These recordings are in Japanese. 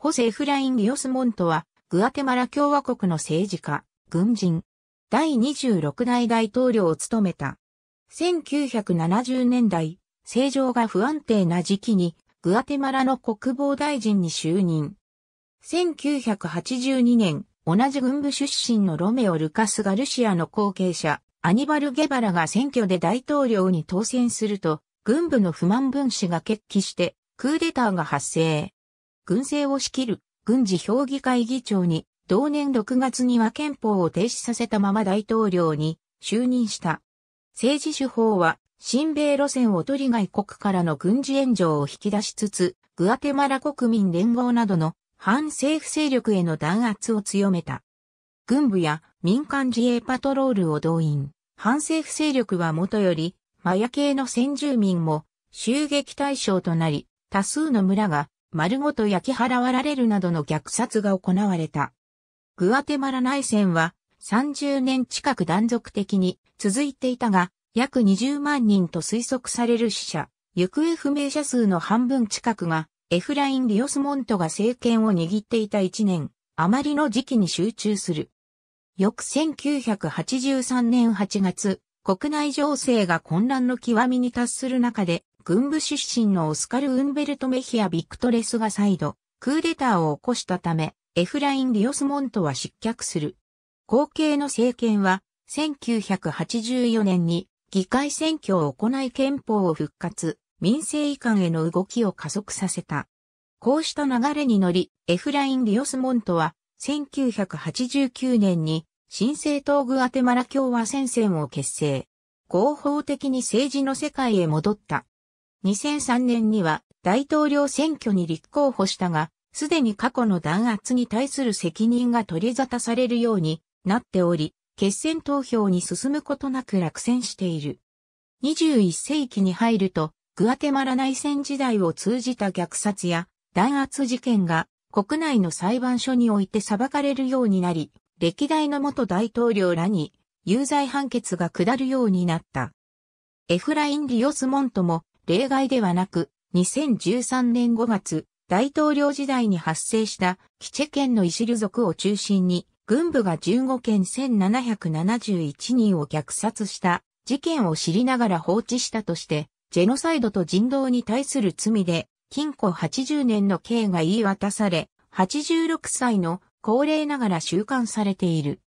ホセ・エフライン・リオスモントは、グアテマラ共和国の政治家、軍人、第26代大統領を務めた。1970年代、政情が不安定な時期に、グアテマラの国防大臣に就任。1982年、同じ軍部出身のロメオ・ルカス・ガルシアの後継者、アニバル・ゲバラが選挙で大統領に当選すると、軍部の不満分子が決起して、クーデターが発生。軍政を仕切る軍事評議会議長に、同年6月には憲法を停止させたまま大統領に就任した。政治手法は、新米路線を取り外国からの軍事援助を引き出しつつ、グアテマラ国民連合などの反政府勢力への弾圧を強めた。軍部や民間自衛パトロールを動員。反政府勢力はもとより、マヤ系の先住民も襲撃対象となり、多数の村が丸ごと焼き払われるなどの虐殺が行われた。グアテマラ内戦は30年近く断続的に続いていたが、約20万人と推測される死者、行方不明者数の半分近くが、エフライン・リオスモントが政権を握っていた1年、余りの時期に集中する。翌1983年8月、国内情勢が混乱の極みに達する中で、軍部出身のオスカル・ウンベルト・メヒア・ビクトレスが再度、クーデターを起こしたため、エフライン・ディオスモントは失脚する。後継の政権は、1984年に議会選挙を行い憲法を復活、民政移管への動きを加速させた。こうした流れに乗り、エフライン・ディオスモントは、1989年に新生東グアテマラ共和戦線を結成。合法的に政治の世界へ戻った。2003年には大統領選挙に立候補したが、すでに過去の弾圧に対する責任が取り沙汰されるようになっており、決選投票に進むことなく落選している。21世紀に入ると、グアテマラ内戦時代を通じた虐殺や弾圧事件が国内の裁判所において裁かれるようになり、歴代の元大統領らに有罪判決が下るようになった。エフライン・リオスモントも例外ではなく、2013年5月、大統領時代に発生したキチェ県のイシル族を中心に、軍部が15件1771人を虐殺した事件を知りながら放置したとして、ジェノサイドと人道に対する罪で、禁錮80年の刑が言い渡され、86歳の高齢ながら収監されている。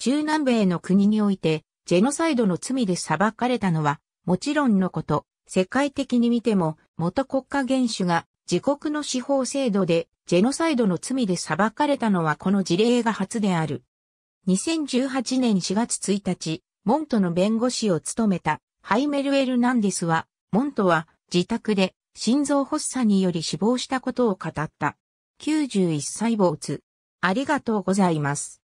中南米の国において、ジェノサイドの罪で裁かれたのは、もちろんのこと、世界的に見ても元国家元首が自国の司法制度でジェノサイドの罪で裁かれたのはこの事例が初である。2018年4月1日、モントの弁護士を務めたハイメル・エルナンデスは、モントは自宅で心臓発作により死亡したことを語った。91歳つ。ありがとうございます。